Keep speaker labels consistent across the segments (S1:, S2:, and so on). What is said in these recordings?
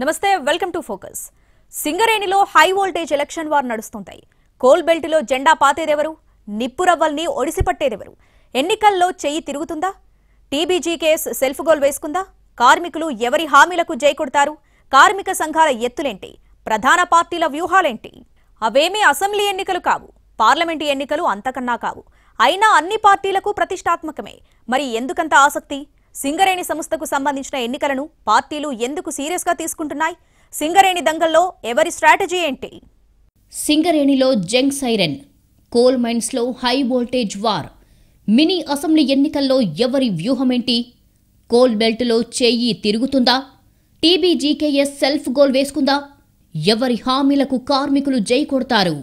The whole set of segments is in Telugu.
S1: నమస్తే వెల్కమ్ టు ఫోకస్ సింగరేణిలో హై వోల్టేజ్ ఎలక్షన్ వార్ నడుస్తుంటాయి కోల్ బెల్ట్లో జెండా పాతేదెవరు నిప్పురవ్వల్ని పట్టేదెవరు ఎన్నికల్లో చెయ్యి తిరుగుతుందా టీబీజీ టీబీజీకేఎస్ సెల్ఫ్ గోల్ వేసుకుందా కార్మికులు ఎవరి హామీలకు జై కొడతారు కార్మిక సంఘాల ఎత్తులేంటి ప్రధాన పార్టీల వ్యూహాలేంటి అవేమీ అసెంబ్లీ ఎన్నికలు కావు పార్లమెంటు ఎన్నికలు అంతకన్నా కావు అయినా అన్ని పార్టీలకు ప్రతిష్టాత్మకమే మరి ఎందుకంత ఆసక్తి సింగరేణి సంస్థకు సంబంధించిన ఎన్నికలను పార్టీలు ఎందుకు సీరియస్గా తీసుకుంటున్నాయి సింగరేణి దంగల్లో ఎవరి స్ట్రాటజీ ఏంటి సింగరేణిలో జంగ్
S2: సైరన్ కోల్ మైన్స్లో high voltage war mini assembly ఎన్నికల్లో ఎవరి వ్యూహమేంటి కోల్ బెల్ట్లో చేయి తిరుగుతుందా టీబీజీకేఎస్ సెల్ఫ్ గోల్ వేసుకుందా ఎవరి హామీలకు కార్మికులు జై కొడతారు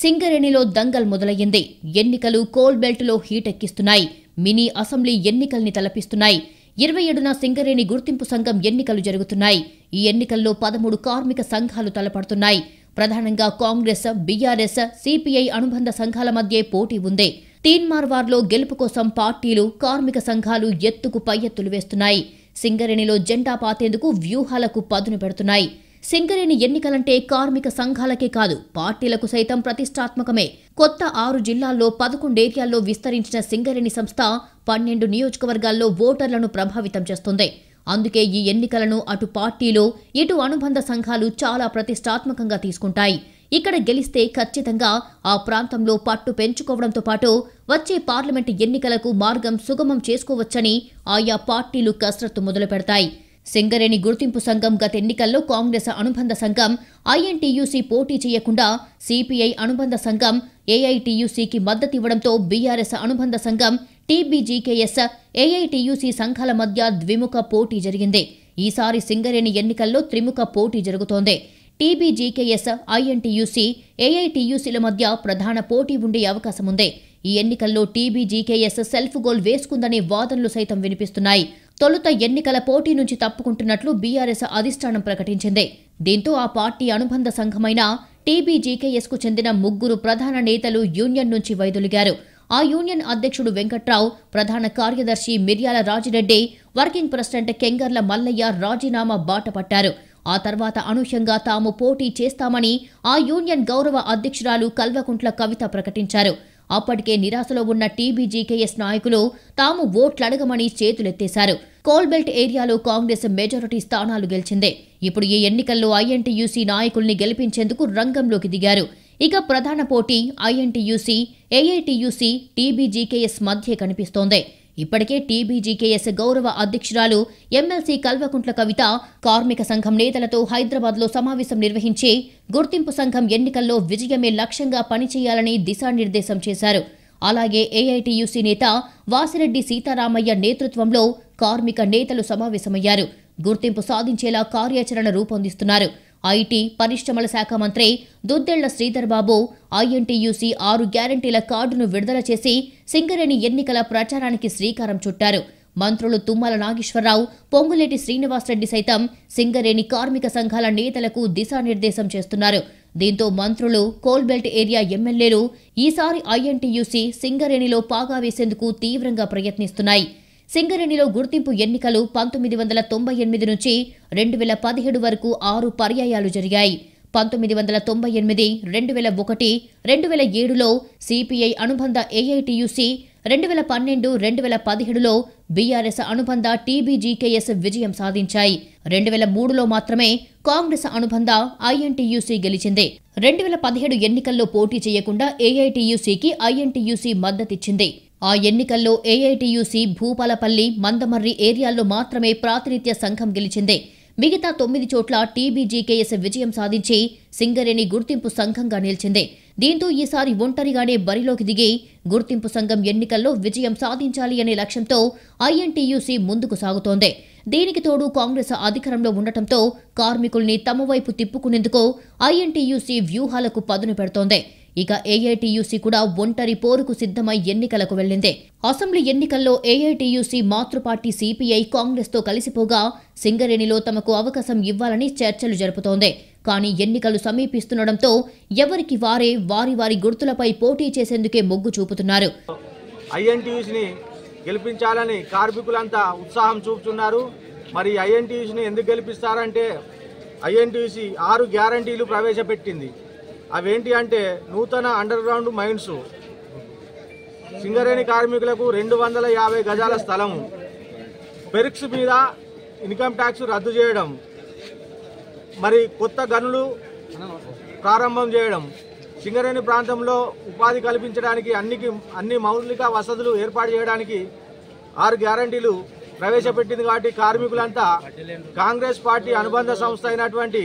S2: సింగరేణిలో దంగల్ మొదలయ్యింది ఎన్నికలు కోల్ బెల్ట్లో హీటెక్కిస్తున్నాయి మినీ అసెంబ్లీ ఎన్నికల్ని తలపిస్తున్నాయి ఇరవై ఏడున సింగరేణి గుర్తింపు సంఘం ఎన్నికలు జరుగుతున్నాయి ఈ ఎన్నికల్లో పదమూడు కార్మిక సంఘాలు తలపడుతున్నాయి ప్రధానంగా కాంగ్రెస్ బీఆర్ఎస్ సిపిఐ అనుబంధ సంఘాల మధ్య పోటీ ఉంది తీన్మార్వార్లో గెలుపు కోసం పార్టీలు కార్మిక సంఘాలు ఎత్తుకు పై ఎత్తులు వేస్తున్నాయి సింగరేణిలో జెండా పాతేందుకు వ్యూహాలకు పదును పెడుతున్నాయి సింగరేణి ఎన్నికలంటే కార్మిక సంఘాలకే కాదు పార్టీలకు సైతం ప్రతిష్టాత్మకమే కొత్త ఆరు జిల్లాల్లో పదకొండు ఏరియాల్లో విస్తరించిన సింగరేణి సంస్థ పన్నెండు నియోజకవర్గాల్లో ఓటర్లను ప్రభావితం చేస్తుంది అందుకే ఈ ఎన్నికలను అటు పార్టీలు ఇటు అనుబంధ సంఘాలు చాలా ప్రతిష్టాత్మకంగా తీసుకుంటాయి ఇక్కడ గెలిస్తే ఖచ్చితంగా ఆ ప్రాంతంలో పట్టు పెంచుకోవడంతో పాటు వచ్చే పార్లమెంటు ఎన్నికలకు మార్గం సుగమం చేసుకోవచ్చని ఆయా పార్టీలు కసరత్తు మొదలు పెడతాయి సింగరేణి గుర్తింపు సంఘం గత ఎన్నికల్లో కాంగ్రెస్ అనుబంధ సంఘం ఐఎన్టీయూసీ పోటీ చేయకుండా సిపిఐ అనుబంధ సంఘం ఏఐటీయూసీకి మద్దతు ఇవ్వడంతో బీఆర్ఎస్ అనుబంధ సంఘం టీబీజీకేఎస్ ఏఐటీయూసీ సంఘాల మధ్య ద్విముఖ పోటీ జరిగింది ఈసారి సింగరేణి ఎన్నికల్లో త్రిముఖ పోటీ జరుగుతోంది టీబీజీకేఎస్ ఐఎన్టీయూసీ ఏఐటీయూసీల మధ్య ప్రధాన పోటీ ఉండే అవకాశముంది ఈ ఎన్నికల్లో టీబీజీకేఎస్ సెల్ఫ్ గోల్ వేసుకుందనే వాదనలు సైతం వినిపిస్తున్నాయి తొలుత ఎన్నికల పోటీ నుంచి తప్పుకుంటున్నట్లు బీఆర్ఎస్ అధిష్టానం ప్రకటించింది దీంతో ఆ పార్టీ అనుబంధ సంఘమైన టీబీజీకేఎస్కు చెందిన ముగ్గురు ప్రధాన నేతలు యూనియన్ నుంచి వైదొలిగారు ఆ యూనియన్ అధ్యక్షుడు వెంకట్రావు ప్రధాన కార్యదర్శి మిర్యాల రాజిరెడ్డి వర్కింగ్ ప్రెసిడెంట్ కెంగర్ల మల్లయ్య రాజీనామా బాట పట్టారు ఆ తర్వాత అనూహ్యంగా తాము పోటీ చేస్తామని ఆ యూనియన్ గౌరవ అధ్యక్షురాలు కల్వకుంట్ల కవిత ప్రకటించారు అప్పటికే నిరాశలో ఉన్న టీబీజీకేఎస్ నాయకులు తాము ఓట్లడగమని చేతులెత్తేశారు కోల్బెల్ట్ ఏరియాలో కాంగ్రెస్ మెజారిటీ స్థానాలు గెలిచింది ఇప్పుడు ఈ ఎన్నికల్లో ఐఎన్టీయూసీ నాయకుల్ని గెలిపించేందుకు రంగంలోకి దిగారు ఇక ప్రధాన పోటీ ఐఎన్టీయూసీ ఏఐటీయూసీ టీబీజీకేఎస్ మధ్య కనిపిస్తోంది ఇప్పటికే టీబీజీకేఎస్ గౌరవ అధ్యక్షురాలు ఎమ్మెల్సీ కల్వకుంట్ల కవిత కార్మిక సంఘం నేతలతో హైదరాబాద్లో సమావేశం నిర్వహించి గుర్తింపు సంఘం ఎన్నికల్లో విజయమే లక్ష్యంగా పనిచేయాలని దిశానిర్దేశం చేశారు అలాగే ఏఐటీయూసీ నేత వాసిరెడ్డి సీతారామయ్య నేతృత్వంలో కార్మిక నేతలు సమావేశమయ్యారు గుర్తింపు సాధించేలా కార్యాచరణ రూపొందిస్తున్నారు ఐటీ పరిశ్రమల శాఖ మంత్రి దుద్దెళ్ల శ్రీధర్బాబు ఐఎన్టీయూసీ ఆరు గ్యారంటీల కార్డును విడుదల చేసి సింగరేణి ఎన్నికల ప్రచారానికి శ్రీకారం చుట్టారు మంత్రులు తుమ్మల నాగేశ్వరరావు పొంగులేటి శ్రీనివాసరెడ్డి సైతం సింగరేణి కార్మిక సంఘాల నేతలకు దిశానిర్దేశం చేస్తున్నారు దీంతో మంత్రులు కోల్బెల్ట్ ఏరియా ఎమ్మెల్యేలు ఈసారి ఐఎన్టీయూసీ సింగరేణిలో పాగా వేసేందుకు తీవ్రంగా ప్రయత్నిస్తున్నాయి సింగరేణిలో గుర్తింపు ఎన్నికలు పంతొమ్మిది వందల తొంభై ఎనిమిది నుంచి రెండు వేల పదిహేడు వరకు ఆరు పర్యాయాలు జరిగాయి పంతొమ్మిది వందల తొంభై ఎనిమిది రెండు వేల ఒకటి రెండు వేల ఏడులో సిపిఐ అనుబంధ ఏఐటియుసి రెండు వేల పన్నెండు రెండు వేల పదిహేడులో బీఆర్ఎస్ అనుబంధ టీబీజీకేఎస్ విజయం సాధించాయి రెండు వేల మూడులో మాత్రమే కాంగ్రెస్ అనుబంధ ఐఎన్టీయూసీ గెలిచింది రెండు వేల పదిహేడు ఎన్నికల్లో పోటీ చేయకుండా ఏఐటీయూసీకి ఐఎన్టీయూసీ మద్దతిచ్చింది ఆ ఎన్నికల్లో ఏఐటీయూసీ భూపాలపల్లి మందమర్రి ఏరియాల్లో మాత్రమే ప్రాతినిధ్య సంఘం గెలిచింది మిగతా తొమ్మిది చోట్ల టీబీజీకేఎస్ విజయం సాధించి సింగరేణి గుర్తింపు సంఘంగా నిలిచింది దీంతో ఈసారి ఒంటరిగానే బరిలోకి దిగి గుర్తింపు సంఘం ఎన్నికల్లో విజయం సాధించాలి అనే లక్ష్యంతో ఐఎన్టీయూసీ ముందుకు సాగుతోంది దీనికి తోడు కాంగ్రెస్ అధికారంలో ఉండటంతో కార్మికుల్ని తమ వైపు తిప్పుకునేందుకు ఐఎన్టీయూసీ వ్యూహాలకు పదును పెడుతోంది ఇక ఏఐటీయూసీ కూడా ఒంటరి పోరుకు సిద్ధమై ఎన్నికలకు వెళ్లింది అసెంబ్లీ ఎన్నికల్లో ఏఐటీయూసీ మాతృపార్టీ సిపిఐ కాంగ్రెస్తో కలిసిపోగా సింగరేణిలో తమకు అవకాశం ఇవ్వాలని చర్చలు జరుపుతోంది కానీ ఎన్నికలు సమీపిస్తుండటంతో ఎవరికి వారే వారి వారి గుర్తులపై పోటీ చేసేందుకే మొగ్గు చూపుతున్నారు
S3: ఐఎన్టీయూసీని గెలిపించాలని కార్మికులంతా ఉత్సాహం చూపుతున్నారు మరి ఐఎన్టీయూసీని ఎందుకు గెలిపిస్తారంటే ఐఎన్టీయూసీ ఆరు గ్యారంటీలు ప్రవేశపెట్టింది అవేంటి అంటే నూతన అండర్ గ్రౌండ్ మైన్స్ సింగరేణి కార్మికులకు రెండు వందల యాభై గజాల స్థలం పెరిక్స్ మీద ఇన్కమ్ ట్యాక్స్ రద్దు చేయడం మరి కొత్త గనులు ప్రారంభం చేయడం సింగరేణి ప్రాంతంలో ఉపాధి కల్పించడానికి అన్నికి అన్ని మౌలిక వసతులు ఏర్పాటు చేయడానికి ఆరు గ్యారంటీలు ప్రవేశపెట్టింది కాబట్టి కార్మికులంతా కాంగ్రెస్ పార్టీ అనుబంధ సంస్థ అయినటువంటి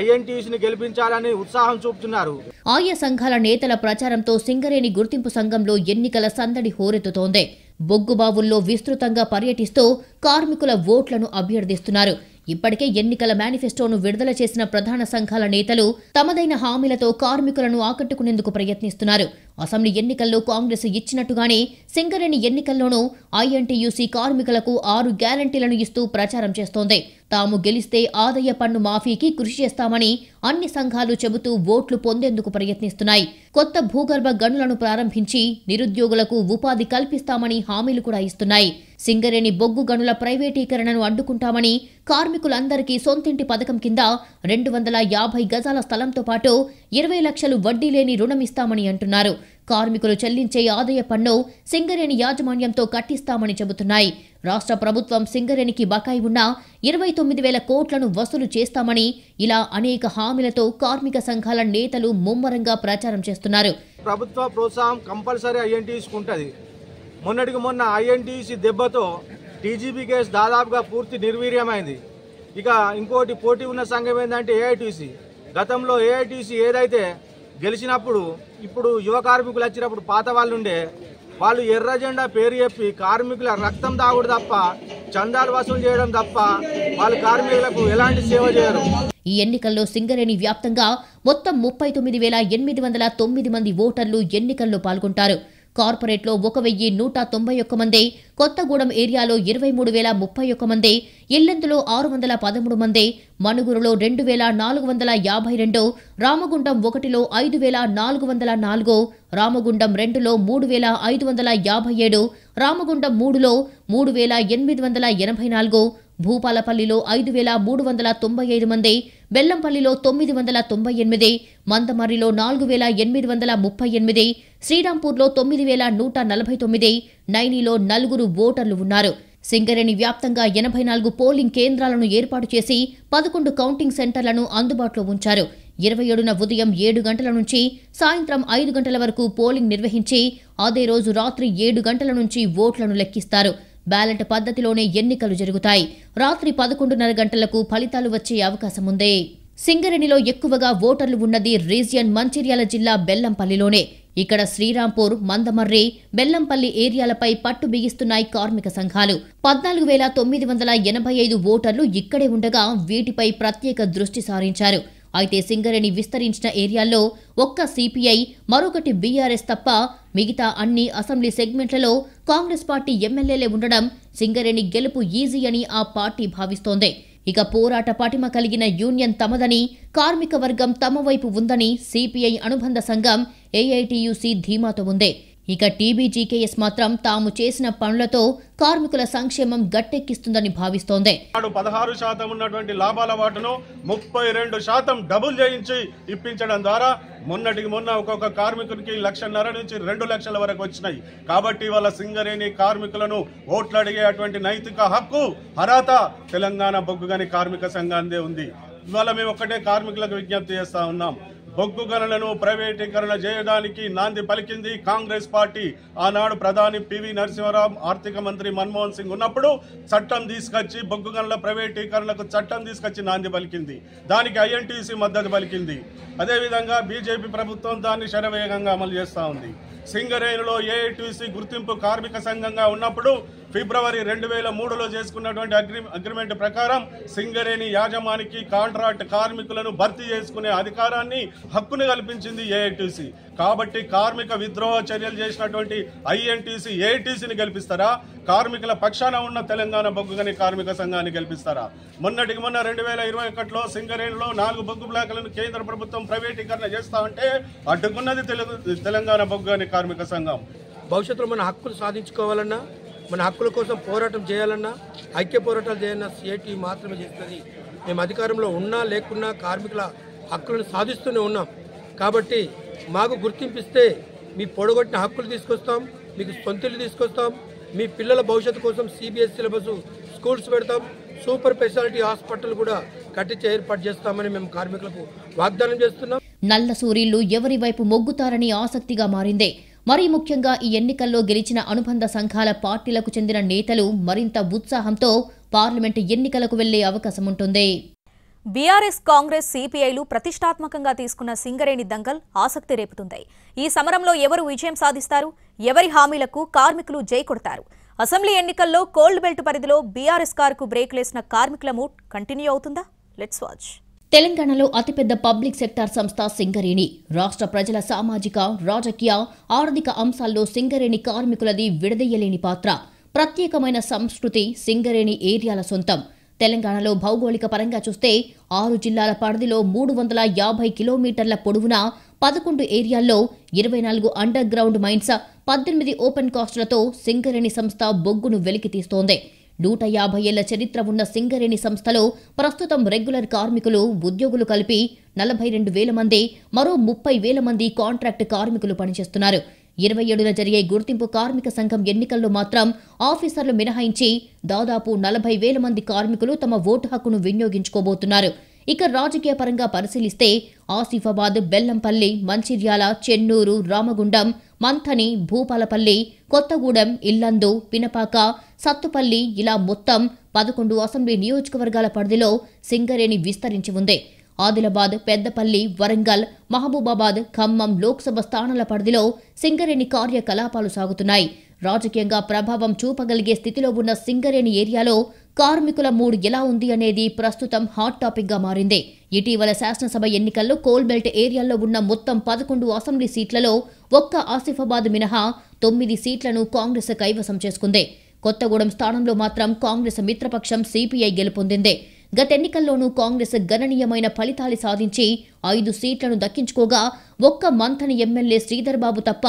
S3: ఐఎన్టీయూసీని గెలిపించాలని ఉత్సాహం చూపుతున్నారు
S2: ఆయా సంఘాల నేతల ప్రచారంతో సింగరేణి గుర్తింపు సంఘంలో ఎన్నికల సందడి హోరెత్తుతోంది బొగ్గుబావుల్లో విస్తృతంగా పర్యటిస్తూ కార్మికుల ఓట్లను అభ్యర్థిస్తున్నారు ఇప్పటికే ఎన్నికల మేనిఫెస్టోను విడుదల చేసిన ప్రధాన సంఘాల నేతలు తమదైన హామీలతో కార్మికులను ఆకట్టుకునేందుకు ప్రయత్నిస్తున్నారు అసెంబ్లీ ఎన్నికల్లో కాంగ్రెస్ ఇచ్చినట్టుగానే సింగరేణి ఎన్నికల్లోనూ ఐఎన్టీయూసీ కార్మికులకు ఆరు గ్యారంటీలను ఇస్తూ ప్రచారం చేస్తోంది తాము గెలిస్తే ఆదాయ పన్ను మాఫీకి కృషి చేస్తామని అన్ని సంఘాలు చెబుతూ ఓట్లు పొందేందుకు ప్రయత్నిస్తున్నాయి కొత్త భూగర్భ గనులను ప్రారంభించి నిరుద్యోగులకు ఉపాధి కల్పిస్తామని హామీలు కూడా ఇస్తున్నాయి సింగరేణి బొగ్గు గనుల ప్రైవేటీకరణను అడ్డుకుంటామని కార్మికులందరికీ సొంతింటి పథకం కింద రెండు వందల యాభై గజాల స్థలంతో పాటు ఇరవై లక్షలు వడ్డీ లేని రుణమిస్తామని అంటున్నారు కార్మికులు చెల్లించే ఆదాయ పన్ను సింగరేణి యాజమాన్యంతో కట్టిస్తామని చెబుతున్నాయి రాష్ట్ర ప్రభుత్వం సింగరేణికి బకాయి ఉన్న ఇరవై తొమ్మిది వేల కోట్లను వసూలు చేస్తామని ఇలా అనేక హామీలతో కార్మిక సంఘాల నేతలు ముమ్మరంగా ప్రచారం చేస్తున్నారు
S3: ప్రభుత్వ ప్రోత్సాహం కంపల్సరీ ఐఎన్టీసీ ఉంటుంది మొన్నటికి మొన్న ఐఎన్టీసీ దెబ్బతో టీజీబీ కేసు దాదాపుగా పూర్తి నిర్వీర్యమైంది ఇక ఇంకోటి పోటీ ఉన్న సంఘం ఏంటంటే ఏఐటీసీ గతంలో ఏఐటీసీ ఏదైతే గెలిచినప్పుడు ఇప్పుడు యువ కార్మికులు వచ్చినప్పుడు పాత వాళ్ళు ఉండే వాళ్ళు ఎర్ర జెండా పేరు చెప్పి కార్మికుల రక్తం దాగుడు తప్ప చందాలు వసూలు చేయడం తప్ప వాళ్ళు కార్మికులకు ఎలాంటి సేవ చేయరు
S2: ఈ ఎన్నికల్లో సింగరేణి వ్యాప్తంగా మొత్తం ముప్పై తొమ్మిది వేల ఎనిమిది వందల తొమ్మిది మంది ఓటర్లు ఎన్నికల్లో పాల్గొంటారు కార్పొరేట్లో ఒక వెయ్యి నూట తొంభై ఒక్క మంది కొత్తగూడెం ఏరియాలో ఇరవై మూడు వేల ముప్పై ఒక్క మంది ఇల్లందులో ఆరు వందల పదమూడు మంది మణుగురులో రెండు వేల నాలుగు వందల యాభై రెండు రామగుండం ఒకటిలో ఐదు వేల నాలుగు వందల నాలుగు రామగుండం రెండులో మూడు వేల ఐదు వందల యాభై ఏడు రామగుండం మూడులో మూడు వేల ఎనిమిది వందల ఎనభై నాలుగు భూపాలపల్లిలో ఐదు వేల మూడు వందల తొంభై ఐదు మంది బెల్లంపల్లిలో తొమ్మిది వందల తొంభై ఎనిమిది మందమర్రిలో నాలుగు వేల ఎనిమిది వందల ముప్పై ఎనిమిది శ్రీరాంపూర్లో తొమ్మిది వేల నూట నలభై తొమ్మిది నైనిలో నలుగురు ఓటర్లు ఉన్నారు సింగరేణి వ్యాప్తంగా ఎనభై నాలుగు పోలింగ్ కేంద్రాలను ఏర్పాటు చేసి పదకొండు కౌంటింగ్ సెంటర్లను అందుబాటులో ఉంచారు ఇరవై ఏడున ఉదయం ఏడు గంటల నుంచి సాయంత్రం ఐదు గంటల వరకు పోలింగ్ నిర్వహించి అదే రోజు రాత్రి ఏడు గంటల నుంచి ఓట్లను లెక్కిస్తారు బ్యాలెట్ పద్ధతిలోనే ఎన్నికలు జరుగుతాయి రాత్రి పదకొండున్నర గంటలకు ఫలితాలు వచ్చే అవకాశం ఉంది సింగరేణిలో ఎక్కువగా ఓటర్లు ఉన్నది రీజియన్ మంచిర్యాల జిల్లా బెల్లంపల్లిలోనే ఇక్కడ శ్రీరాంపూర్ మందమర్రి బెల్లంపల్లి ఏరియాలపై పట్టు బిగిస్తున్నాయి కార్మిక సంఘాలు పద్నాలుగు వేల తొమ్మిది వందల ఎనభై ఐదు ఓటర్లు ఇక్కడే ఉండగా వీటిపై ప్రత్యేక దృష్టి సారించారు అయితే సింగరేణి విస్తరించిన ఏరియాల్లో ఒక్క సిపిఐ మరొకటి బీఆర్ఎస్ తప్ప మిగతా అన్ని అసెంబ్లీ సెగ్మెంట్లలో కాంగ్రెస్ పార్టీ ఎమ్మెల్యేలే ఉండడం సింగరేణి గెలుపు ఈజీ అని ఆ పార్టీ భావిస్తోంది ఇక పోరాట పాటిమ కలిగిన యూనియన్ తమదని కార్మిక వర్గం తమ వైపు ఉందని సిపిఐ అనుబంధ సంఘం ఏఐటియుసి ధీమాతో ఉంది ఇక టీబీజీకేఎస్ మాత్రం తాము చేసిన పనులతో కార్మికుల సంక్షేమం గట్టెక్కిస్తుందని భావిస్తోంది
S4: పదహారు శాతం ఉన్నటువంటి లాభాల వాటను ముప్పై రెండు శాతం డబుల్ చేయించి ఇప్పించడం ద్వారా మొన్నటికి మొన్న ఒక్కొక్క కార్మికునికి లక్షన్నర నుంచి రెండు లక్షల వరకు వచ్చినాయి కాబట్టి వాళ్ళ సింగరేణి కార్మికులను అటువంటి నైతిక హక్కు అర్హత తెలంగాణ బొగ్గుగాని కార్మిక సంఘాందే ఉంది ఇవాళ మేము ఒకటే కార్మికులకు విజ్ఞప్తి చేస్తా ఉన్నాం బొగ్గు గనులను ప్రైవేటీకరణ చేయడానికి నాంది పలికింది కాంగ్రెస్ పార్టీ ఆనాడు ప్రధాని పివి నరసింహరావు ఆర్థిక మంత్రి మన్మోహన్ సింగ్ ఉన్నప్పుడు చట్టం తీసుకొచ్చి బొగ్గు గనుల ప్రైవేటీకరణకు చట్టం తీసుకొచ్చి నాంది పలికింది దానికి ఐఎన్టీసీ మద్దతు పలికింది అదేవిధంగా బీజేపీ ప్రభుత్వం దాన్ని శరవేగంగా అమలు చేస్తూ ఉంది సింగరేణిలో ఏఐటీసీ గుర్తింపు కార్మిక సంఘంగా ఉన్నప్పుడు ఫిబ్రవరి రెండు వేల మూడులో చేసుకున్నటువంటి అగ్రి అగ్రిమెంట్ ప్రకారం సింగరేణి యాజమానికి కాంట్రాక్ట్ కార్మికులను భర్తీ చేసుకునే అధికారాన్ని హక్కును కల్పించింది ఏఐటీసీ కాబట్టి కార్మిక విద్రోహ చర్యలు చేసినటువంటి ఐఎన్టీసీ ఏఐటీసీని గెలిపిస్తారా కార్మికుల పక్షాన ఉన్న తెలంగాణ బొగ్గుగని కార్మిక సంఘాన్ని గెలిపిస్తారా మొన్నటికి మొన్న రెండు వేల ఇరవై ఒకటిలో సింగరేణిలో నాలుగు బొగ్గు బ్లాకులను కేంద్ర ప్రభుత్వం ప్రైవేటీకరణ చేస్తా ఉంటే అడ్డుకున్నది తెలంగాణ బొగ్గుగని కార్మిక సంఘం భవిష్యత్తులో మన హక్కులు సాధించుకోవాలన్నా మన హక్కుల కోసం
S3: పోరాటం చేయాలన్నా ఐక్య పోరాటాలు చేయాలన్నా సిఐటి మాత్రమే చేస్తుంది మేము అధికారంలో ఉన్నా లేకున్నా కార్మికుల హక్కులను సాధిస్తూనే ఉన్నాం కాబట్టి మాకు గుర్తింపిస్తే మీ పొడగొట్టిన హక్కులు తీసుకొస్తాం మీకు సొంతలు తీసుకొస్తాం మీ పిల్లల భవిష్యత్తు కోసం సిబిఎస్ సిలబస్ స్కూల్స్ పెడతాం సూపర్ స్పెషాలిటీ హాస్పిటల్ కూడా కట్టించి ఏర్పాటు చేస్తామని మేము కార్మికులకు వాగ్దానం చేస్తున్నాం
S2: నల్ల సూర్యులు ఎవరి వైపు మొగ్గుతారని ఆసక్తిగా మారింది మరీ ముఖ్యంగా ఈ ఎన్నికల్లో గెలిచిన అనుబంధ సంఘాల పార్టీలకు చెందిన నేతలు
S1: మరింత ఉత్సాహంతో పార్లమెంట్ ఎన్నికలకు వెళ్లే అవకాశం ఉంటుంది బీఆర్ఎస్ కాంగ్రెస్ సిపిఐలు ప్రతిష్టాత్మకంగా తీసుకున్న సింగరేణి దంగల్ ఆసక్తి రేపుతుంది ఈ సమరంలో ఎవరు విజయం సాధిస్తారు ఎవరి హామీలకు కార్మికులు జై కొడతారు అసెంబ్లీ ఎన్నికల్లో కోల్డ్ బెల్ట్ పరిధిలో బీఆర్ఎస్ కారుకు బ్రేక్ లేసిన కార్మికుల మూడ్ కంటిన్యూ అవుతుందా లెట్స్ వాచ్
S2: తెలంగాణలో అతిపెద్ద పబ్లిక్ సెక్టార్ సంస్థ సింగరేణి రాష్ట్ర ప్రజల సామాజిక రాజకీయ ఆర్థిక అంశాల్లో సింగరేణి కార్మికులది విడదయ్యలేని పాత్ర ప్రత్యేకమైన సంస్కృతి సింగరేణి ఏరియాల సొంతం తెలంగాణలో భౌగోళిక పరంగా చూస్తే ఆరు జిల్లాల పరిధిలో మూడు వందల యాభై కిలోమీటర్ల పొడవునా పదకొండు ఏరియాల్లో ఇరవై నాలుగు అండర్ గ్రౌండ్ మైన్స్ పద్దెనిమిది ఓపెన్ కాస్టులతో సింగరేణి సంస్థ బొగ్గును వెలికి తీస్తోంది నూట యాభై ఏళ్ల చరిత్ర ఉన్న సింగరేణి సంస్థలో ప్రస్తుతం రెగ్యులర్ కార్మికులు ఉద్యోగులు కలిపి నలభై రెండు వేల మంది మరో ముప్పై వేల మంది కాంట్రాక్ట్ కార్మికులు పనిచేస్తున్నారు ఇరవై ఏడున జరిగే గుర్తింపు కార్మిక సంఘం ఎన్నికల్లో మాత్రం ఆఫీసర్లు మినహాయించి దాదాపు నలభై వేల మంది కార్మికులు తమ ఓటు హక్కును వినియోగించుకోబోతున్నారు ఇక రాజకీయ పరంగా పరిశీలిస్తే ఆసిఫాబాద్ బెల్లంపల్లి మంచిర్యాల చెన్నూరు రామగుండం మంథని భూపాలపల్లి కొత్తగూడెం ఇల్లందు పినపాక సత్తుపల్లి ఇలా మొత్తం పదకొండు అసెంబ్లీ నియోజకవర్గాల పరిధిలో సింగరేణి విస్తరించి ఉంది ఆదిలాబాద్ పెద్దపల్లి వరంగల్ మహబూబాబాద్ ఖమ్మం లోక్సభ స్థానాల పరిధిలో సింగరేణి కార్యకలాపాలు సాగుతున్నాయి రాజకీయంగా ప్రభావం చూపగలిగే స్థితిలో ఉన్న సింగరేణి ఏరియాలో కార్మికుల మూడ్ ఎలా ఉంది అనేది ప్రస్తుతం హాట్ టాపిక్గా మారింది ఇటీవల శాసనసభ ఎన్నికల్లో కోల్బెల్ట్ ఏరియాలో ఉన్న మొత్తం పదకొండు అసెంబ్లీ సీట్లలో ఒక్క ఆసిఫాబాద్ మినహా తొమ్మిది సీట్లను కాంగ్రెస్ కైవసం చేసుకుంది కొత్తగూడెం స్థానంలో మాత్రం కాంగ్రెస్ మిత్రపక్షం సిపిఐ గెలుపొందింది గత ఎన్నికల్లోనూ కాంగ్రెస్ గణనీయమైన ఫలితాలు సాధించి ఐదు సీట్లను దక్కించుకోగా ఒక్క మంథని ఎమ్మెల్యే శ్రీధర్బాబు తప్ప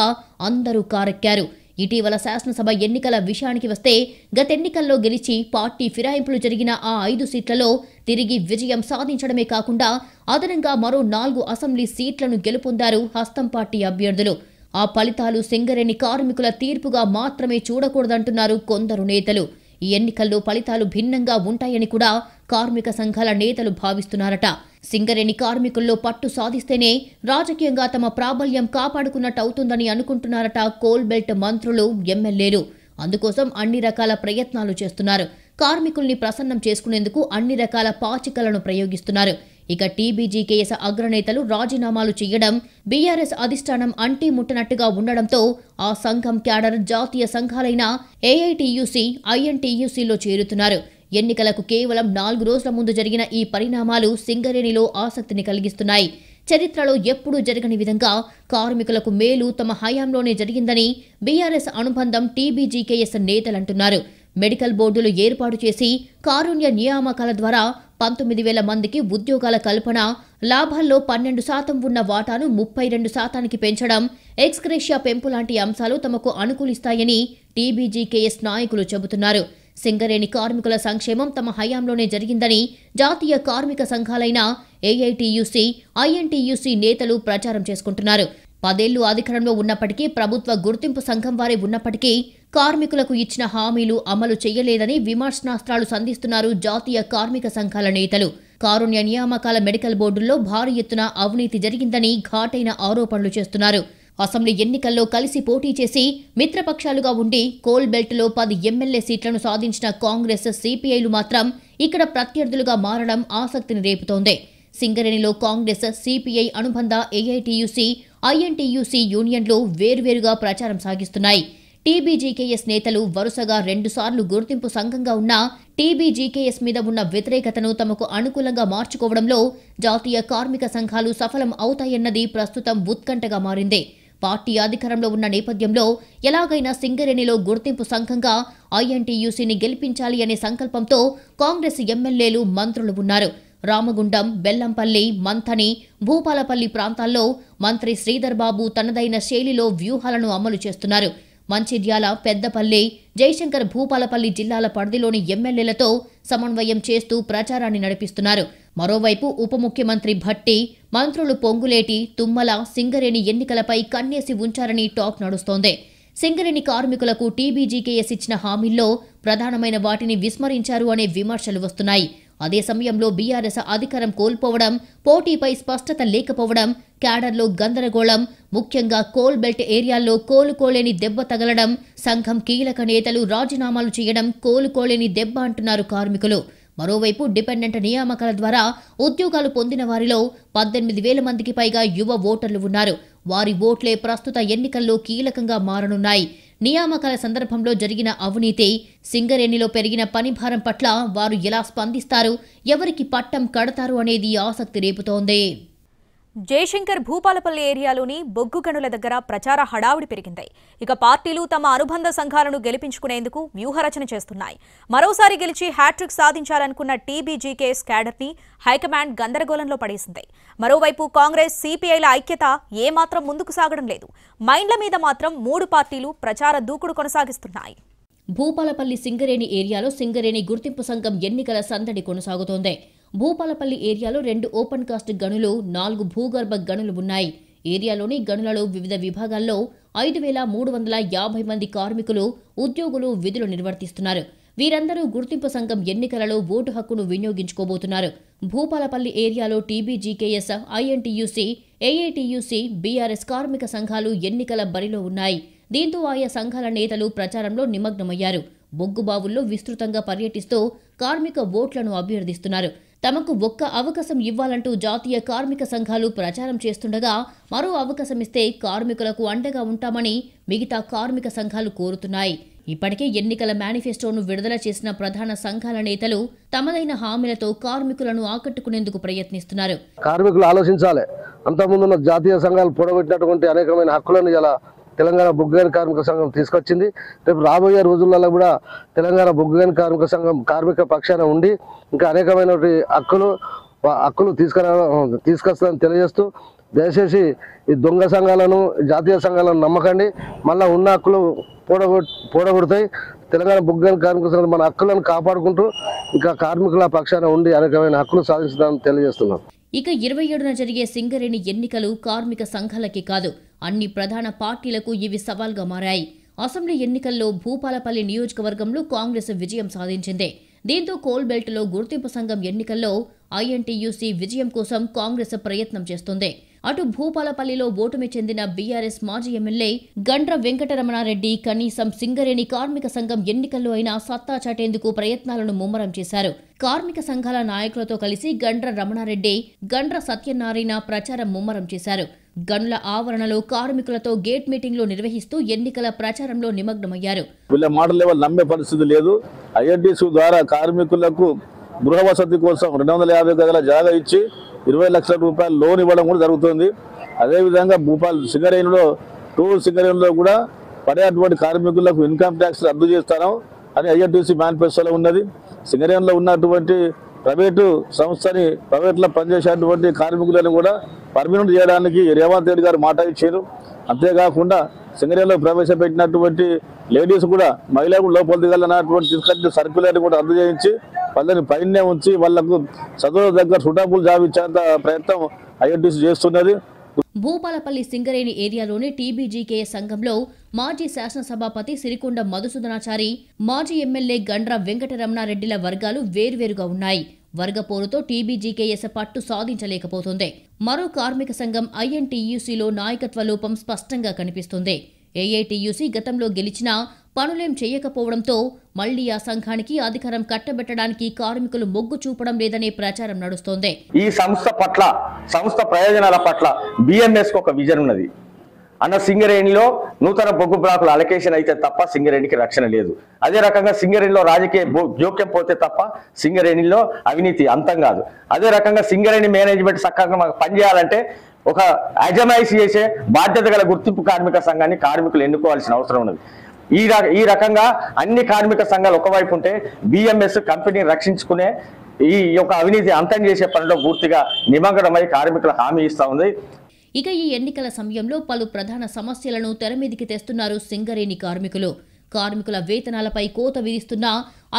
S2: అందరూ కారెక్కారు ఇటీవల శాసనసభ ఎన్నికల విషయానికి వస్తే గతెన్నికల్లో గెలిచి పార్టీ ఫిరాయింపులు జరిగిన ఆ ఐదు సీట్లలో తిరిగి విజయం సాధించడమే కాకుండా అదనంగా మరో నాలుగు అసెంబ్లీ సీట్లను గెలుపొందారు హస్తం పార్టీ అభ్యర్థులు ఆ ఫలితాలు సింగరేణి కార్మికుల తీర్పుగా మాత్రమే చూడకూడదంటున్నారు కొందరు నేతలు ఈ ఎన్నికల్లో ఫలితాలు భిన్నంగా ఉంటాయని కూడా కార్మిక సంఘాల నేతలు భావిస్తున్నారట సింగరేణి కార్మికుల్లో పట్టు సాధిస్తేనే రాజకీయంగా తమ ప్రాబల్యం కాపాడుకున్నట్టు అవుతుందని అనుకుంటున్నారట కోల్ బెల్ట్ మంత్రులు ఎమ్మెల్యేలు అందుకోసం అన్ని రకాల ప్రయత్నాలు చేస్తున్నారు కార్మికుల్ని ప్రసన్నం చేసుకునేందుకు అన్ని రకాల పాచికలను ప్రయోగిస్తున్నారు ఇక టీబీజీకేఎస్ అగ్రనేతలు రాజీనామాలు చేయడం బీఆర్ఎస్ అధిష్టానం అంటి ముట్టనట్టుగా ఉండడంతో ఆ సంఘం క్యాడర్ జాతీయ సంఘాలైన ఏఐటీయూసీ ఐఎన్టీయూసీలో చేరుతున్నారు ఎన్నికలకు కేవలం నాలుగు రోజుల ముందు జరిగిన ఈ పరిణామాలు సింగరేణిలో ఆసక్తిని కలిగిస్తున్నాయి చరిత్రలో ఎప్పుడూ జరగని విధంగా కార్మికులకు మేలు తమ హయాంలోనే జరిగిందని బీఆర్ఎస్ అనుబంధం టీబీజీకేఎస్ నేతలంటున్నారు మెడికల్ బోర్డులు ఏర్పాటు చేసి కారుణ్య నియామకాల ద్వారా పంతొమ్మిది వేల మందికి ఉద్యోగాల కల్పన లాభాల్లో పన్నెండు శాతం ఉన్న వాటాను ముప్పై రెండు శాతానికి పెంచడం ఎక్స్క్రేషియా పెంపు లాంటి అంశాలు తమకు అనుకూలిస్తాయని టీబీజీకేఎస్ నాయకులు చెబుతున్నారు సింగరేణి కార్మికుల సంక్షేమం తమ హయాంలోనే జరిగిందని జాతీయ కార్మిక సంఘాలైన ఏఐటీయూసీ ఐఎన్టీయూసీ నేతలు ప్రచారం చేసుకుంటున్నారు పదేళ్లు అధికారంలో ఉన్నప్పటికీ ప్రభుత్వ గుర్తింపు సంఘం వారే ఉన్నప్పటికీ కార్మికులకు ఇచ్చిన హామీలు అమలు చేయలేదని విమర్శనాస్త్రాలు సంధిస్తున్నారు జాతీయ కార్మిక సంఘాల నేతలు కారుణ్య నియామకాల మెడికల్ బోర్డుల్లో భారీ ఎత్తున అవినీతి జరిగిందని ఘాటైన ఆరోపణలు చేస్తున్నారు అసెంబ్లీ ఎన్నికల్లో కలిసి పోటీ చేసి మిత్రపక్షాలుగా ఉండి కోల్ బెల్ట్లో పది ఎమ్మెల్యే సీట్లను సాధించిన కాంగ్రెస్ సిపిఐలు మాత్రం ఇక్కడ ప్రత్యర్థులుగా మారడం ఆసక్తిని రేపుతోంది సింగరేణిలో కాంగ్రెస్ సిపిఐ అనుబంధ ఏఐటీయూసీ ఐఎన్టీయూసీ యూనియన్లు వేర్వేరుగా ప్రచారం సాగిస్తున్నాయి టీబీజీకేఎస్ నేతలు వరుసగా రెండుసార్లు గుర్తింపు సంఘంగా ఉన్న టీబీజీకేఎస్ మీద ఉన్న వ్యతిరేకతను తమకు అనుకూలంగా మార్చుకోవడంలో జాతీయ కార్మిక సంఘాలు సఫలం అవుతాయన్నది ప్రస్తుతం ఉత్కంఠగా మారింది పార్టీ అధికారంలో ఉన్న నేపథ్యంలో ఎలాగైనా సింగరేణిలో గుర్తింపు సంఘంగా ఐఎన్టీయూసీని గెలిపించాలి అనే సంకల్పంతో కాంగ్రెస్ ఎమ్మెల్యేలు మంత్రులు ఉన్నారు రామగుండం బెల్లంపల్లి మంథని భూపాలపల్లి ప్రాంతాల్లో మంత్రి శ్రీధర్ బాబు తనదైన శైలిలో వ్యూహాలను అమలు చేస్తున్నారు మంచిర్యాల పెద్దపల్లి జయశంకర్ భూపాలపల్లి జిల్లాల పరిధిలోని ఎమ్మెల్యేలతో సమన్వయం చేస్తూ ప్రచారాన్ని నడిపిస్తున్నారు మరోవైపు ఉప ముఖ్యమంత్రి భట్టి మంత్రులు పొంగులేటి తుమ్మల సింగరేణి ఎన్నికలపై కన్నేసి ఉంచారని టాక్ నడుస్తోంది సింగరేణి కార్మికులకు టీబీజీకేఎస్ ఇచ్చిన హామీల్లో ప్రధానమైన వాటిని విస్మరించారు అనే విమర్శలు వస్తున్నాయి అదే సమయంలో బీఆర్ఎస్ అధికారం కోల్పోవడం పోటీపై స్పష్టత లేకపోవడం క్యాడర్లో గందరగోళం ముఖ్యంగా కోల్ బెల్ట్ ఏరియాల్లో కోలుకోలేని దెబ్బ తగలడం సంఘం కీలక నేతలు రాజీనామాలు చేయడం కోలుకోలేని దెబ్బ అంటున్నారు కార్మికులు మరోవైపు డిపెండెంట్ నియామకాల ద్వారా ఉద్యోగాలు పొందిన వారిలో పద్దెనిమిది వేల మందికి పైగా యువ ఓటర్లు ఉన్నారు వారి ఓట్లే ప్రస్తుత ఎన్నికల్లో కీలకంగా మారనున్నాయి నియామకాల సందర్భంలో జరిగిన అవినీతి సింగరేణిలో పెరిగిన పనిభారం పట్ల వారు ఎలా స్పందిస్తారు ఎవరికి పట్టం కడతారు అనేది ఆసక్తి
S1: రేపుతోంది జయశంకర్ భూపాలపల్లి ఏరియాలోని బొగ్గు గనుల దగ్గర ప్రచార హడావుడి పెరిగింది ఇక పార్టీలు తమ అనుబంధ సంఘాలను గెలిపించుకునేందుకు వ్యూహరచన చేస్తున్నాయి మరోసారి గెలిచి హ్యాట్రిక్ సాధించాలనుకున్న టీబీజీకేఎస్ ని హైకమాండ్ గందరగోళంలో పడేసింది మరోవైపు కాంగ్రెస్ సిపిఐల ఐక్యత ఏమాత్రం ముందుకు సాగడం లేదు మైండ్ల మీద మాత్రం మూడు పార్టీలు ప్రచార దూకుడు కొనసాగిస్తున్నాయి భూపాలపల్లి సింగరేణి
S2: ఏరియాలో సింగరేణి గుర్తింపు సంఘం ఎన్నికల సందడి కొనసాగుతోంది భూపాలపల్లి ఏరియాలో రెండు ఓపెన్ కాస్ట్ గనులు నాలుగు భూగర్భ గనులు ఉన్నాయి ఏరియాలోని గనులలో వివిధ విభాగాల్లో ఐదు వేల మూడు వందల యాభై మంది కార్మికులు ఉద్యోగులు విధులు నిర్వర్తిస్తున్నారు వీరందరూ గుర్తింపు సంఘం ఎన్నికలలో ఓటు హక్కును వినియోగించుకోబోతున్నారు భూపాలపల్లి ఏరియాలో టీబీజీకేఎస్ ఐఎన్టీయూసీ ఏఐటీయూసీ బీఆర్ఎస్ కార్మిక సంఘాలు ఎన్నికల బరిలో ఉన్నాయి దీంతో ఆయా సంఘాల నేతలు ప్రచారంలో నిమగ్నమయ్యారు బొగ్గుబావుల్లో విస్తృతంగా పర్యటిస్తూ కార్మిక ఓట్లను అభ్యర్థిస్తున్నారు తమకు ఒక్క అవకాశం ఇవ్వాలంటూ జాతీయ కార్మిక సంఘాలు ప్రచారం చేస్తుండగా మరో అవకాశం ఇస్తే కార్మికులకు అండగా ఉంటామని మిగతా కార్మిక సంఘాలు కోరుతున్నాయి ఇప్పటికే ఎన్నికల మేనిఫెస్టోను విడుదల చేసిన ప్రధాన సంఘాల నేతలు తమదైన హామీలతో కార్మికులను ఆకట్టుకునేందుకు ప్రయత్నిస్తున్నారు కార్మికులు
S3: ఆలోచించాలి అంతకుముందున్న జాతీయ సంఘాలు పొడగొట్టినటువంటి అనేకమైన హక్కులను ఇలా తెలంగాణ బొగ్గుగాని కార్మిక సంఘం తీసుకొచ్చింది రేపు రాబోయే రోజులలో కూడా తెలంగాణ బొగ్గుగాని కార్మిక సంఘం కార్మిక పక్షాన ఉండి ఇంకా అనేకమైన హక్కులు హక్కులు తీసుకురా తీసుకొస్తానని తెలియజేస్తూ దయచేసి ఈ దొంగ సంఘాలను జాతీయ సంఘాలను నమ్మకండి మళ్ళీ ఉన్న హక్కులు పూడగొ పూడగొడతాయి తెలంగాణ బుగ్గని కార్మిక సంఘం మన హక్కులను కాపాడుకుంటూ ఇంకా కార్మికుల పక్షాన ఉండి అనేకమైన హక్కులు సాధించడానికి తెలియజేస్తున్నాం
S2: ఇక ఇరవై ఏడున జరిగే సింగరేణి ఎన్నికలు కార్మిక సంఘాలకి కాదు అన్ని ప్రధాన పార్టీలకు ఇవి సవాల్గా మారాయి అసెంబ్లీ ఎన్నికల్లో భూపాలపల్లి నియోజకవర్గంలో కాంగ్రెస్ విజయం సాధించింది దీంతో కోల్బెల్ట్లో గుర్తింపు సంఘం ఎన్నికల్లో ఐఎన్టీయూసీ విజయం కోసం కాంగ్రెస్ ప్రయత్నం చేస్తుంది అటు భూపాలపల్లిలో ఓటమి చెందిన బీఆర్ఎస్ మాజీ ఎమ్మెల్యే గండ్ర వెంకటరమణారెడ్డి కనీసం సింగరేణి కార్మిక సంఘం ఎన్నికల్లో అయినా సత్తా చాటేందుకు ప్రయత్నాలను ముమ్మరం చేశారు కార్మిక సంఘాల నాయకులతో కలిసి గండ్ర రమణారెడ్డి గండ్ర సత్యనారాయణ ప్రచారం ముమ్మరం చేశారు గనుల ఆవరణలో కార్మికులతో గేట్ మీటింగ్ లో నిర్వహిస్తూ ఎన్నికల ప్రచారంలో నిమగ్నమయ్యారు
S4: నమ్మే పరిస్థితి లేదు ఐఎన్టీసీ ద్వారా కార్మికులకు గృహ వసతి కోసం రెండు వందల యాభై గదుల జాగా ఇచ్చి ఇరవై లక్షల రూపాయలు లోన్ ఇవ్వడం కూడా జరుగుతుంది అదేవిధంగా భూపాల్ సింగరేణిలో టూర్ సింగరేణిలో కూడా పడేటువంటి కార్మికులకు ఇన్కమ్ ట్యాక్స్ రద్దు చేస్తాను అని ఐఎన్టీసీ మేనిఫెస్టోలో ఉన్నది సింగరేణిలో ఉన్నటువంటి ప్రైవేటు సంస్థని ప్రైవేట్లో పనిచేసేటువంటి కార్మికులను కూడా పర్మినెంట్ చేయడానికి రేవంత్ రెడ్డి గారు మాట ఇచ్చారు అంతేకాకుండా సింగరేలో ప్రవేశపెట్టినటువంటి లేడీస్ కూడా మహిళలకు లోపల దిగాలన్నటువంటి తీసుకొచ్చిన సర్క్యులర్ కూడా అర్థం చేయించి వాళ్ళని పైనే ఉంచి వాళ్ళకు చదువుల దగ్గర సుటాపులు జాబిచ్చేంత ప్రయత్నం ఐఎన్టీసీ చేస్తున్నది
S2: భూపాలపల్లి సింగరేణి ఏరియాలోని టీబీజీకే సంఘంలో మాజీ శాసనసభాపతి సిరికొండ మధుసూదనాచారి మాజీ ఎమ్మెల్యే గండ్ర వెంకటరమణారెడ్డిల వర్గాలు వేర్వేరుగా ఉన్నాయి వర్గపోరుతో టీబీజీకేఎస్ పట్టు సాధించలేకపోతుంది మరో కార్మిక సంఘం ఐఎన్టీయూసీలో నాయకత్వ లోపం స్పష్టంగా కనిపిస్తుంది ఏఐటీయూసీ గతంలో గెలిచినా పనులేం చేయకపోవడంతో మళ్లీ ఆ సంఘానికి అధికారం కట్టబెట్టడానికి కార్మికులు మొగ్గు చూపడం లేదనే ప్రచారం నడుస్తోంది
S3: ఈ సంస్థ పట్ల సంస్థ ప్రయోజనాల పట్ల బిఎంఎస్ ఒక విజన్ ఉన్నది అన్న సింగరేణిలో నూతన బొగ్గు బ్లాకుల అలకేషన్ అయితే తప్ప సింగరేణికి రక్షణ లేదు అదే రకంగా సింగరేణిలో రాజకీయ జోక్యం పోతే తప్ప సింగరేణిలో అవినీతి అంతం కాదు అదే రకంగా సింగరేణి మేనేజ్మెంట్ సక్రమంగా పనిచేయాలంటే ఒక అజమాయిషి చేసే బాధ్యత గల గుర్తింపు కార్మిక సంఘాన్ని కార్మికులు ఎన్నుకోవాల్సిన అవసరం ఉన్నది ఈ ఈ రకంగా అన్ని కార్మిక సంఘాలు ఒకవైపు ఉంటే బిఎంఎస్ కంపెనీని రక్షించుకునే ఈ యొక్క అవినీతి అంతం చేసే పనిలో పూర్తిగా నిమగ్నమై కార్మికులకు హామీ ఇస్తా ఉంది
S2: ఇక ఈ ఎన్నికల సమయంలో పలు ప్రధాన సమస్యలను తెరమీదికి తెస్తున్నారు సింగరేణి కార్మికులు కార్మికుల వేతనాలపై కోత విధిస్తున్న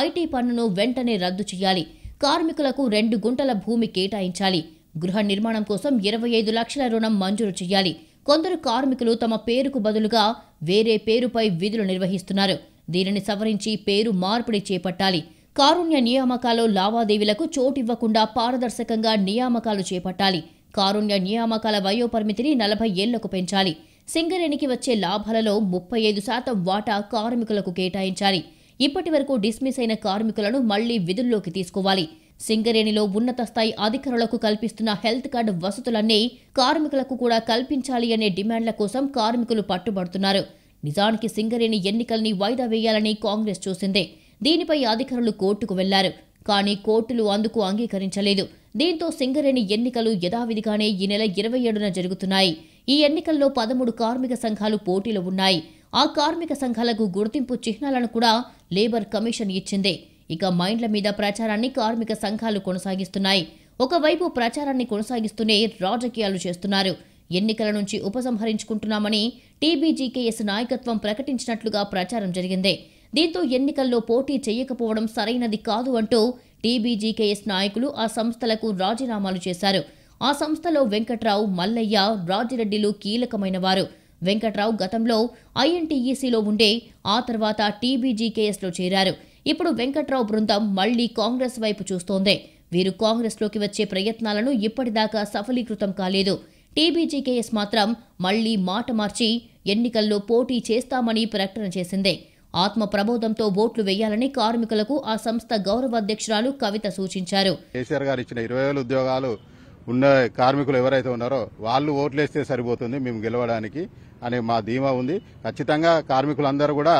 S2: ఐటీ పన్నును వెంటనే రద్దు చేయాలి కార్మికులకు రెండు గుంటల భూమి కేటాయించాలి గృహ నిర్మాణం కోసం ఇరవై ఐదు లక్షల రుణం మంజూరు చేయాలి కొందరు కార్మికులు తమ పేరుకు బదులుగా వేరే పేరుపై విధులు నిర్వహిస్తున్నారు దీనిని సవరించి పేరు మార్పిడి చేపట్టాలి కారుణ్య నియామకాల్లో లావాదేవీలకు చోటివ్వకుండా పారదర్శకంగా నియామకాలు చేపట్టాలి కారుణ్య నియామకాల వయోపరిమితిని నలభై ఏళ్లకు పెంచాలి సింగరేణికి వచ్చే లాభాలలో ముప్పై ఐదు శాతం వాటా కార్మికులకు కేటాయించాలి ఇప్పటి వరకు డిస్మిస్ అయిన కార్మికులను మళ్లీ విధుల్లోకి తీసుకోవాలి సింగరేణిలో ఉన్నత స్థాయి అధికారులకు కల్పిస్తున్న హెల్త్ కార్డు వసతులన్నీ కార్మికులకు కూడా కల్పించాలి అనే డిమాండ్ల కోసం కార్మికులు పట్టుబడుతున్నారు నిజానికి సింగరేణి ఎన్నికల్ని వాయిదా వేయాలని కాంగ్రెస్ చూసిందే దీనిపై అధికారులు కోర్టుకు వెళ్లారు కానీ కోర్టులు అందుకు అంగీకరించలేదు దీంతో సింగరేణి ఎన్నికలు యథావిధిగానే ఈ నెల ఇరవై ఏడున జరుగుతున్నాయి ఈ ఎన్నికల్లో పదమూడు కార్మిక సంఘాలు పోటీలో ఉన్నాయి ఆ కార్మిక సంఘాలకు గుర్తింపు చిహ్నాలను కూడా లేబర్ కమిషన్ ఇచ్చింది ఇక మైండ్ల మీద ప్రచారాన్ని కార్మిక సంఘాలు కొనసాగిస్తున్నాయి ఒకవైపు ప్రచారాన్ని కొనసాగిస్తూనే రాజకీయాలు చేస్తున్నారు ఎన్నికల నుంచి ఉపసంహరించుకుంటున్నామని టీబీజీకేఎస్ నాయకత్వం ప్రకటించినట్లుగా ప్రచారం జరిగింది దీంతో ఎన్నికల్లో పోటీ చేయకపోవడం సరైనది కాదు అంటూ టీబీజీకేఎస్ నాయకులు ఆ సంస్థలకు రాజీనామాలు చేశారు ఆ సంస్థలో వెంకట్రావు మల్లయ్య రాజిరెడ్డిలు కీలకమైన వారు వెంకట్రావు గతంలో ఐఎన్టీఈసీలో ఉండే ఆ తర్వాత టీబీజీకేఎస్లో చేరారు ఇప్పుడు వెంకట్రావు బృందం మళ్లీ కాంగ్రెస్ వైపు చూస్తోంది వీరు కాంగ్రెస్లోకి వచ్చే ప్రయత్నాలను ఇప్పటిదాకా సఫలీకృతం కాలేదు టీబీజీకేఎస్ మాత్రం మళ్లీ మాట మార్చి ఎన్నికల్లో పోటీ చేస్తామని ప్రకటన చేసింది ఆత్మ ప్రబోధంతో ఓట్లు వేయాలని కార్మికులకు ఆ సంస్థ గౌరవాధ్యక్షురాలు కవిత సూచించారు
S4: కేసీఆర్ గారు ఇచ్చిన ఇరవై వేల ఉద్యోగాలు ఉన్న కార్మికులు ఎవరైతే ఉన్నారో వాళ్ళు ఓట్లేస్తే సరిపోతుంది మేము గెలవడానికి అనే మా ధీమా ఉంది ఖచ్చితంగా కార్మికులందరూ కూడా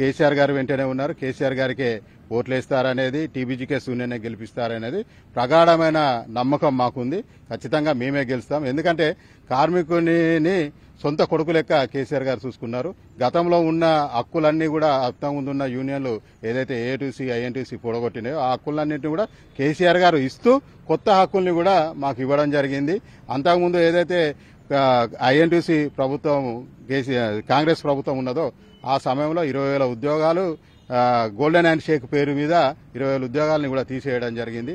S4: కేసీఆర్ గారు వెంటనే ఉన్నారు కేసీఆర్ గారికే ఓట్లేస్తారనేది టీబీజీకే శూన్యనే గెలిపిస్తారనేది ప్రగాఢమైన నమ్మకం మాకుంది ఖచ్చితంగా మేమే గెలుస్తాం ఎందుకంటే కార్మికుని సొంత కొడుకు లెక్క కేసీఆర్ గారు చూసుకున్నారు గతంలో ఉన్న హక్కులన్నీ కూడా అర్థం ముందున్న యూనియన్లు ఏదైతే ఏటీసీ ఐఎన్టీసీ పొడగొట్టినాయో ఆ హక్కులన్నింటినీ కూడా కేసీఆర్ గారు ఇస్తూ కొత్త హక్కుల్ని కూడా మాకు ఇవ్వడం జరిగింది అంతకుముందు ఏదైతే ఐఎన్టీసీ ప్రభుత్వం కేసీఆర్ కాంగ్రెస్ ప్రభుత్వం ఉన్నదో ఆ సమయంలో ఇరవై వేల ఉద్యోగాలు గోల్డెన్ హ్యాండ్ షేక్ పేరు మీద ఇరవై వేల ఉద్యోగాలను కూడా తీసేయడం జరిగింది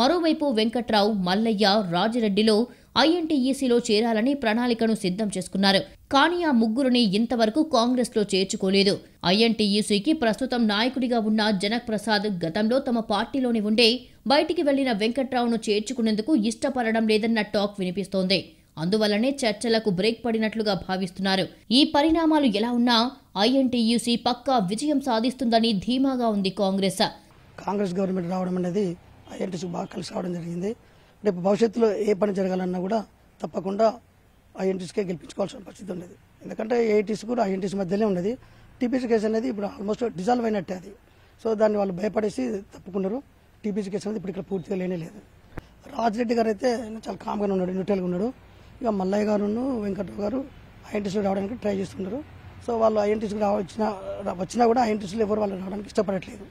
S2: మరోవైపు వెంకట్రావు మల్లయ్య రాజిరెడ్డిలో ఐఎన్టీఈసీలో చేరాలని ప్రణాళికను సిద్ధం చేసుకున్నారు కానీ ఆ ముగ్గురుని ఇంతవరకు కాంగ్రెస్లో చేర్చుకోలేదు ఐఎన్టీఈసీకి ప్రస్తుతం నాయకుడిగా ఉన్న జనక్ ప్రసాద్ గతంలో తమ పార్టీలోనే ఉండే బయటికి వెళ్లిన వెంకట్రావును చేర్చుకునేందుకు ఇష్టపడడం లేదన్న టాక్ వినిపిస్తోంది అందువల్లనే చర్చలకు బ్రేక్ పడినట్లుగా భావిస్తున్నారు ఈ పరిణామాలు ఎలా ఉన్నా ఐఎన్టీయూసీ పక్కా విజయం సాధిస్తుందని ధీమాగా ఉంది కాంగ్రెస్
S3: కాంగ్రెస్ గవర్నమెంట్ రావడం అనేది ఐఎన్టీసీ బాగా కలిసి రావడం జరిగింది రేపు భవిష్యత్తులో ఏ పని జరగాలన్నా కూడా తప్పకుండా ఐఎన్టీసీకే గెలిపించుకోవాల్సిన పరిస్థితి ఉండేది ఎందుకంటే ఏఐటీసీ కూడా ఐఎన్టీసీ మధ్యలో ఉండేది టీపీసీ కేసు అనేది ఇప్పుడు ఆల్మోస్ట్ డిజాల్వ్ అయినట్టే అది సో దాన్ని వాళ్ళు భయపడేసి తప్పుకున్నారు టీపీసీ కేసు అనేది ఇప్పుడు ఇక్కడ పూర్తిగా లేనే లేదు రాజ్రెడ్డి గారు అయితే చాలా కామ్గా ఉన్నాడు న్యూట్రల్గా ఉన్నాడు ఇక మల్లయ్య గారును వెంకటరావు గారు ఐఎన్టీసీలో రావడానికి ట్రై చేస్తున్నారు
S2: సో వాళ్ళు ఐఎన్టీసీ వచ్చిన వచ్చినా కూడా ఐఎన్టీసీలు ఎవరు వాళ్ళు రావడానికి ఇష్టపడట్లేదు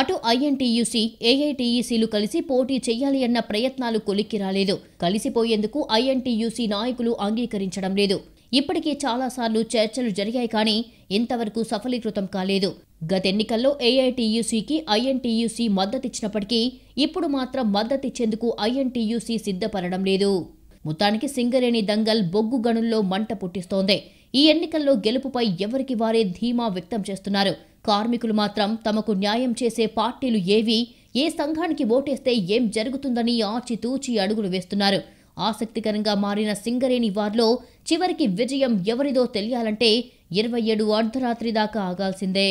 S2: అటు ఐఎన్టీయూసీ ఏఐటీఈసీలు కలిసి పోటీ చేయాలి అన్న ప్రయత్నాలు కొలిక్కి రాలేదు కలిసిపోయేందుకు ఐఎన్టీయూసీ నాయకులు అంగీకరించడం లేదు ఇప్పటికే చాలాసార్లు చర్చలు జరిగాయి కానీ ఇంతవరకు సఫలీకృతం కాలేదు గత ఎన్నికల్లో ఏఐటీయూసీకి ఐఎన్టీయూసీ మద్దతిచ్చినప్పటికీ ఇప్పుడు మాత్రం మద్దతిచ్చేందుకు ఐఎన్టీయూసీ సిద్ధపడడం లేదు మొత్తానికి సింగరేణి దంగల్ బొగ్గు గనుల్లో మంట పుట్టిస్తోంది ఈ ఎన్నికల్లో గెలుపుపై ఎవరికి వారే ధీమా వ్యక్తం చేస్తున్నారు కార్మికులు మాత్రం తమకు న్యాయం చేసే పార్టీలు ఏవి ఏ సంఘానికి ఓటేస్తే ఏం జరుగుతుందని ఆచితూచి అడుగులు వేస్తున్నారు ఆసక్తికరంగా మారిన సింగరేణి వార్లో చివరికి విజయం ఎవరిదో తెలియాలంటే ఇరవై ఏడు అర్ధరాత్రి దాకా ఆగాల్సిందే